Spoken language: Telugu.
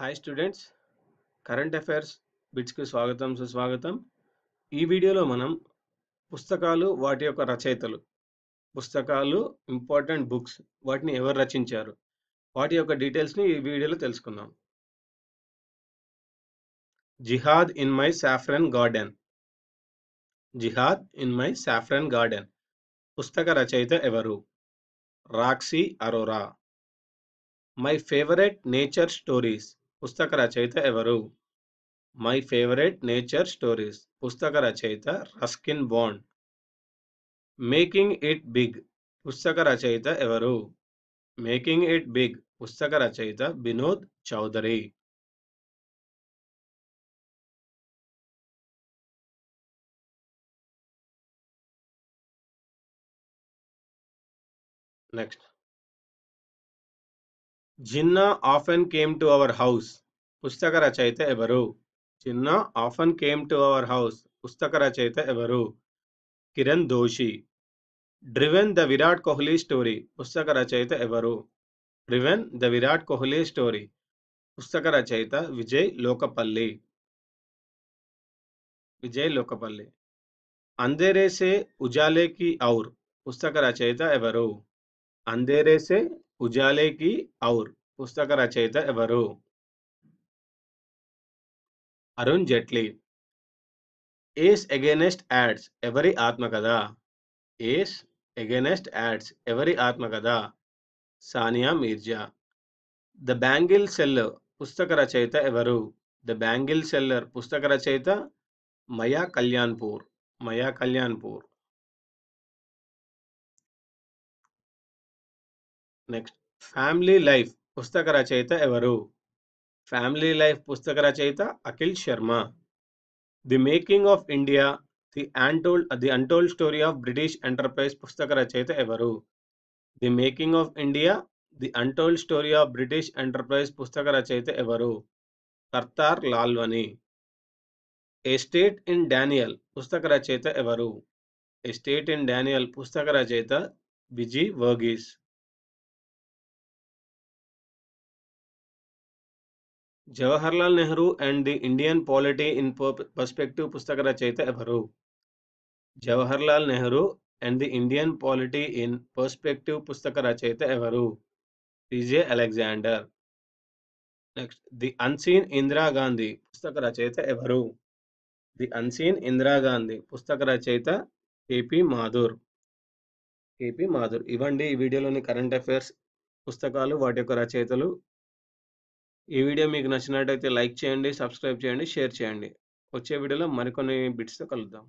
హాయ్ స్టూడెంట్స్ కరెంట్ అఫైర్స్ బిట్స్కి స్వాగతం సుస్వాగతం ఈ వీడియోలో మనం పుస్తకాలు వాటి యొక్క రచయితలు పుస్తకాలు ఇంపార్టెంట్ బుక్స్ వాటిని ఎవరు రచించారు వాటి యొక్క డీటెయిల్స్ని ఈ వీడియోలో తెలుసుకుందాం jihad in my saffron garden jihad in my saffron garden పుస్తక రచయిత ఎవరు Roxy Arora my favourite nature stories పుస్తక రచయిత ఎవరు మై ఫేవరెట్ నేచర్ స్టోరీస్ పుస్తక రచయిత Ruskin Bond making it big పుస్తక రచయిత ఎవరు మేకింగ్ ఇట్ బిగ్ పుస్తక రచయిత Vinod Chaudhary next Jinnah often came to our house पुस्तक रचयत एवर Jinnah often came to our house पुस्तक रचयत एवर Kiran Doshi driven the Virat Kohli story पुस्तक रचयत एवर driven the Virat Kohli story पुस्तक रचयत विजय लोकपल्ली विजय लोकपल्ली अंधेरे से उजाले की और पुस्तक रचयत एवर अंधेरे से ఉజాలేకి ఔర్ పుస్తక రచయిత ఎవరు Arun Jaitley ace against odds ఎవరి ఆత్మకథ ఏస్ ఎగెనెస్ట్ యాడ్స్ ఎవరి ఆత్మకథ Sania Mirza the bangle seller పుస్తక రచయిత ఎవరు ద బ్యాంగిల్ సెల్లర్ పుస్తక రచయిత మయా కళ్యాణ్పూర్ మయా కళ్యాణ్పూర్ నెక్స్ట్ ఫ్యామిలీ లైఫ్ పుస్తక రచయిత ఎవరు ఫ్యామిలీ లైఫ్ పుస్తక రచయిత Akhil Sharma the making of India the untold the untold story of British enterprise పుస్తక రచయిత ఎవరు the making of India the untold story of British enterprise పుస్తక రచయిత ఎవరు Kartar Lalvani a state in denial పుస్తక రచయిత ఎవరు ఎస్టేట్ ఇన్ డానియల్ పుస్తక రచయిత B G Verghese Jawaharlal Nehru and the Indian polity in perspective పుస్తక రచయిత ఎవరు Jawaharlal Nehru and the Indian polity in perspective పుస్తక రచయిత ఎవరు PJ Alexander next the unseen Indira Gandhi పుస్తక రచయిత ఎవరు ది అన్సీన్ ఇందిరాగాంధీ పుస్తక రచయిత ఏపీ మాధుర్ ఏపీ మాధుర్ ఇవ్వండి ఈ వీడియోలోని కరెంట్ అఫైర్స్ పుస్తకాలు వాటి యొక్క రచయితలు ఈ వీడియో మీకు నచ్చినట్టయితే లైక్ చేయండి సబ్స్క్రైబ్ చేయండి షేర్ చేయండి వచ్చే వీడియోలో మరికొన్ని బిట్స్తో కలుద్దాం